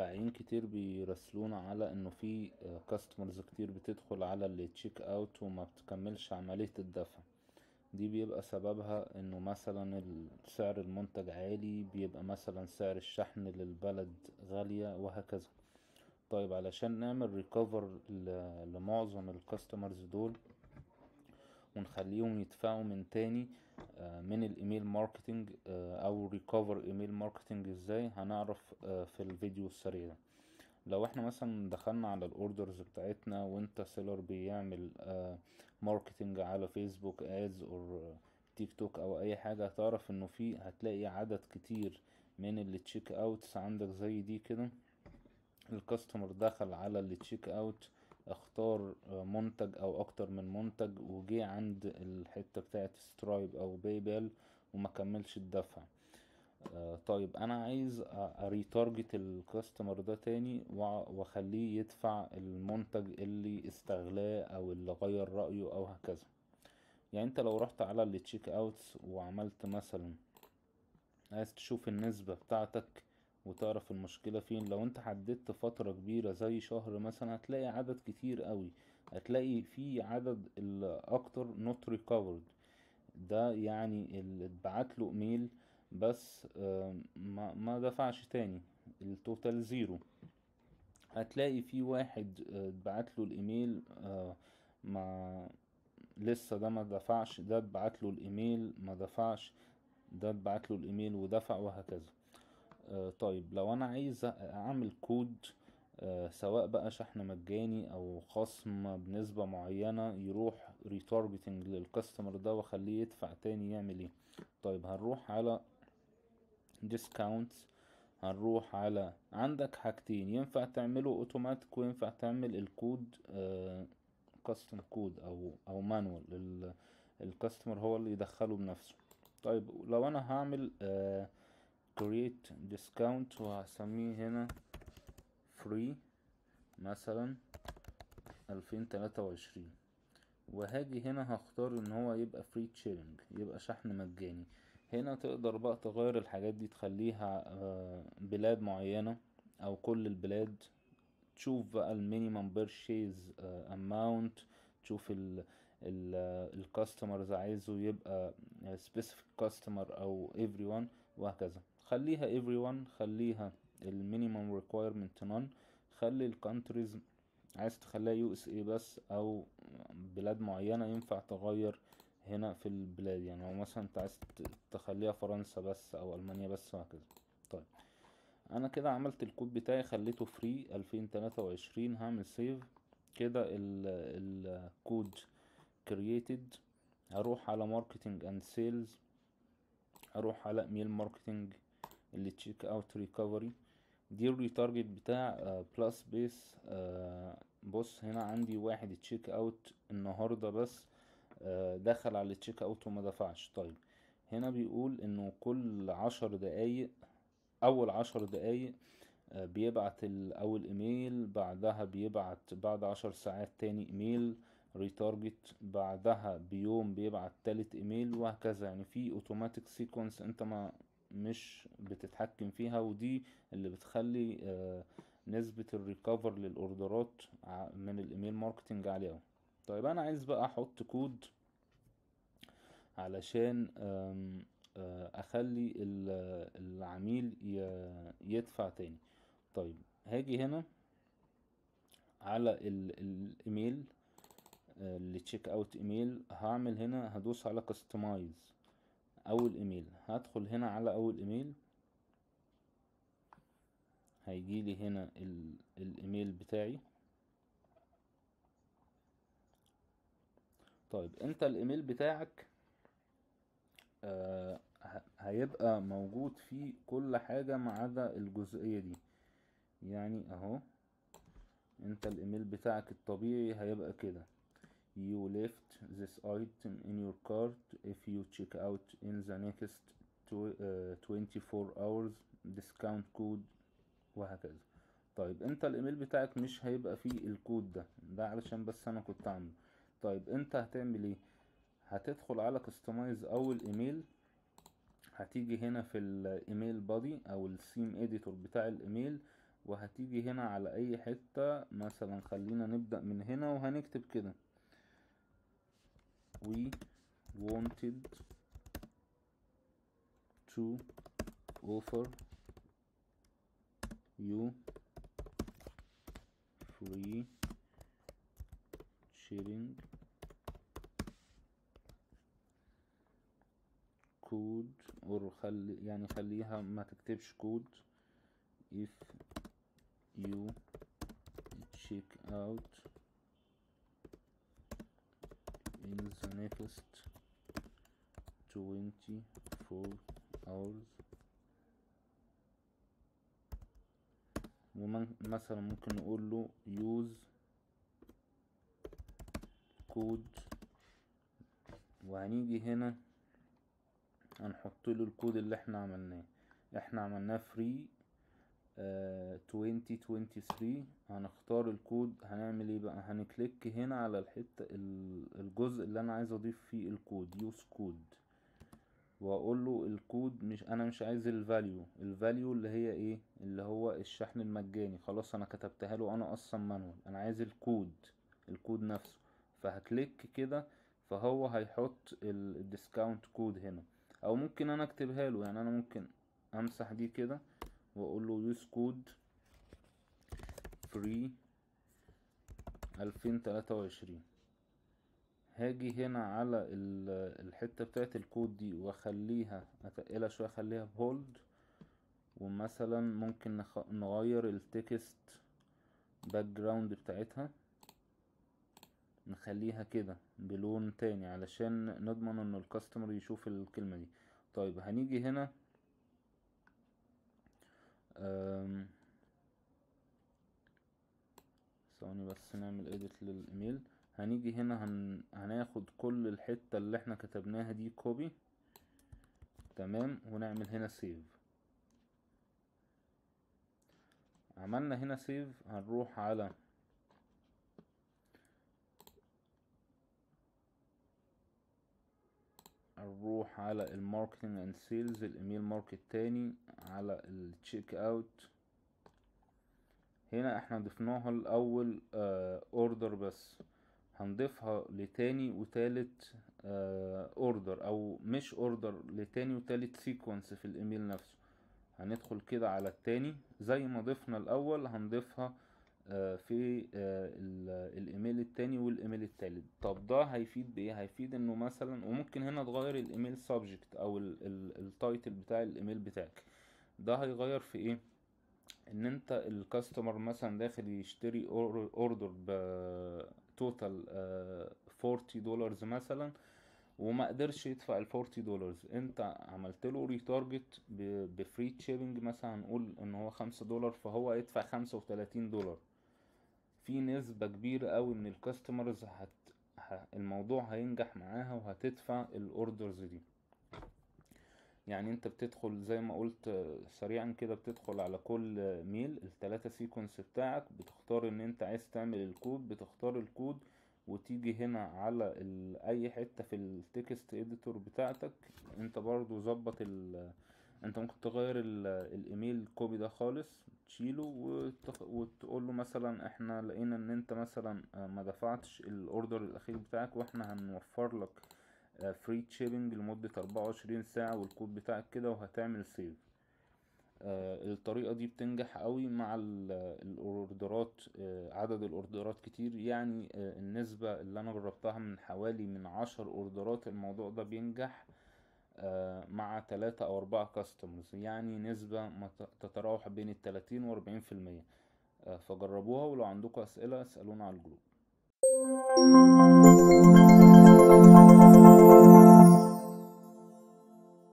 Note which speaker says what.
Speaker 1: متابعين كتير بيراسلونا على انه في كاستمرز كتير بتدخل على التشيك اوت وما بتكملش عملية الدفع دي بيبقى سببها انه مثلا سعر المنتج عالي بيبقى مثلا سعر الشحن للبلد غالية وهكذا طيب علشان نعمل ريكفر لمعظم الكاستمرز دول ونخليهم يدفعوا من تاني آه، من الايميل ماركتنج آه، او ريكفر ايميل ماركتنج ازاي هنعرف آه، في الفيديو السريع ده لو احنا مثلا دخلنا على الاوردرز بتاعتنا وانت سيلر بيعمل ماركتنج على فيسبوك ادز او تيك توك او اي حاجه هتعرف انه في هتلاقي عدد كتير من التشيك اوتس عندك زي دي كده الكاستمر دخل على التشيك اوت اختار آه، منتج او اكتر من منتج وجي عند الحتة بتاعت سترايب او باي بال وما كملش الدفع آه، طيب انا عايز اريتارجت الكاستمر ده تاني واخليه يدفع المنتج اللي استغلاه او اللي غير رأيه او هكذا يعني انت لو رحت على التشيك اوتس وعملت مثلا عايز تشوف النسبة بتاعتك وتعرف المشكلة فين لو انت حددت فترة كبيرة زي شهر مثلا هتلاقي عدد كتير قوي هتلاقي في عدد الاكتر not recovered ده يعني اللي اتبعت له ايميل بس ما, ما دفعش تاني التوتال زيرو هتلاقي في واحد آه، اتبعت له الايميل آه، ما لسه ده ما دفعش ده اتبعت له الايميل ما دفعش ده اتبعت له الايميل ودفع وهكذا آه، طيب لو انا عايز اعمل كود آه، سواء بقى شحن مجاني او خصم بنسبة معينة يروح ريتارجتنج للكاستمر ده واخليه يدفع تاني يعمل ايه طيب هنروح على discounts هنروح على عندك حاجتين ينفع تعمله اوتوماتيك وينفع تعمل الكود كاستم كود او او مانوال الكاستمر هو اللي يدخله بنفسه طيب لو انا هعمل آه create discount وهسميه هنا free مثلا ألفين تلاتة وعشرين وهاجي هنا هختار ان هو يبقى free sharing يبقى شحن مجاني هنا تقدر بقى تغير الحاجات دي تخليها آه، بلاد معينة او كل البلاد تشوف بقى المينيمم بيرشيز اماونت آه، تشوف ال الكاستمرز آه، عايزه يبقى سبيسيفيك كاستمر او ايفري وان وهكذا خليها everyone خليها المينيمم ريكويرمنت نون خلي الكونتريز عايز تخليها يو اس اي بس او بلاد معينة ينفع تغير هنا في البلاد يعني لو مثلا انت عايز تخليها فرنسا بس او المانيا بس وهكذا طيب انا كده عملت الكود بتاعي خليته فري الفين تلاتة وعشرين هعمل سيف كده الكود كرييتد هروح على ماركتنج اند سيلز هروح على ميل ماركتنج اللي تشيك اوت ريكفري دي الريتارجت بتاع بلس آه، بيس آه، بص هنا عندي واحد تشيك اوت النهارده بس آه، دخل على التشيك اوت وما دفعش طيب هنا بيقول انه كل عشر دقايق اول عشر دقايق بيبعت الاول ايميل بعدها بيبعت بعد عشر ساعات تاني ايميل ريتارجت بعدها بيوم بيبعت تالت ايميل وهكذا يعني في اوتوماتيك سيكونس انت ما مش بتتحكم فيها ودي اللي بتخلي آه، نسبة الريكفر للاوردرات من الايميل ماركتنج عالية طيب انا عايز بقى احط كود علشان آه، اخلي العميل يدفع تاني طيب هاجي هنا على الايميل تشيك آه، اوت ايميل هعمل هنا هدوس على كستمايز اول ايميل هدخل هنا على اول ايميل هيجيلي هنا الايميل بتاعي طيب انت الايميل بتاعك آه هيبقى موجود فيه كل حاجة ما عدا الجزئية دي يعني اهو انت الايميل بتاعك الطبيعي هيبقى كده you left this item in your cart if you check out in the next uh, 24 hours discount code وهكذا طيب انت الايميل بتاعك مش هيبقى فيه الكود ده ده علشان بس انا كنت عامله طيب انت هتعمل ايه هتدخل على كستمايز اول ايميل هتيجي هنا في الايميل بادي او السيم اديتور بتاع الايميل وهتيجي هنا على اي حتة مثلا خلينا نبدأ من هنا وهنكتب كده we wanted to offer you free sharing كود or خلي يعني خليها ما تكتبش كود if you check out next 24 hours ومثلا ممكن نقول له use code وهنيجي هنا هنحط له الكود اللي احنا عملناه احنا عملناه فري 2023 آه، هنختار الكود هنعمل ايه بقى هنكليك هنا على الحتة الجزء اللي انا عايز اضيف فيه الكود يوز كود واقول له الكود مش انا مش عايز الفاليو الفاليو اللي هي ايه اللي هو الشحن المجاني خلاص انا كتبتها له انا اصلا مانوال انا عايز الكود الكود نفسه فهكليك كده فهو هيحط الديسكاونت كود هنا او ممكن انا اكتبها له يعني انا ممكن امسح دي كده واقول له يوز كود فري ألفين تلاتة وعشرين هاجي هنا على الحتة بتاعت الكود دي واخليها اتقلها شوية اخليها بهولد ومثلا ممكن نغير التكست باك جراوند بتاعتها نخليها كده بلون تاني علشان نضمن ان الكاستمر يشوف الكلمة دي طيب هنيجي هنا ثواني بس نعمل ايديت للايميل هنيجي هنا هن... هناخد كل الحتة اللي احنا كتبناها دي كوبي تمام ونعمل هنا سيف عملنا هنا سيف هنروح على هنروح على الماركتنج اند سيلز الايميل ماركت تاني على التشيك اوت هنا احنا ضفناها لاول اوردر آه، بس هنضيفها لتاني وتالت اوردر آه، او مش اوردر لتاني وتالت سيكونس في الايميل نفسه هندخل كده على التاني زي ما ضفنا الاول هنضيفها آه، في آه، الايميل التاني والايميل التالت طب ده هيفيد بايه هيفيد انه مثلا وممكن هنا تغير الايميل سبجكت او التايتل بتاع الايميل بتاعك ده هيغير في ايه ان انت الكاستمر مثلا داخل يشتري اوردر بتوتال 40 دولارز مثلا وما قدرش يدفع ال 40 دولار انت عملت له ريتارجت بفري تشيبنج مثلا هنقول ان هو 5 دولار فهو يدفع 35 دولار في نسبة كبيرة قوي ان الكاستمرز هت ه... الموضوع هينجح معاها وهتدفع الاوردرز دي يعني انت بتدخل زي ما قلت سريعا كده بتدخل على كل ميل التلاتة سيكونس بتاعك بتختار ان انت عايز تعمل الكود بتختار الكود وتيجي هنا على اي حتة في التكست اديتور بتاعتك انت برضو ظبط ال انت ممكن تغير الايميل كوبي ده خالص تشيله وتخ... وتقول له مثلا احنا لقينا ان انت مثلا آه، ما دفعتش الاوردر الاخير بتاعك واحنا هنوفر لك فري آه، تشيبنج لمدة 24 ساعة والكود بتاعك كده وهتعمل سيف آه، الطريقة دي بتنجح قوي مع الاوردرات آه، عدد الاوردرات كتير يعني آه، النسبة اللي انا جربتها من حوالي من عشر اوردرات الموضوع ده بينجح مع تلاتة او اربعة كاستمرز يعني نسبة تتراوح بين التلاتين واربعين في المية فجربوها ولو عندكم اسئلة اسألونا على الجروب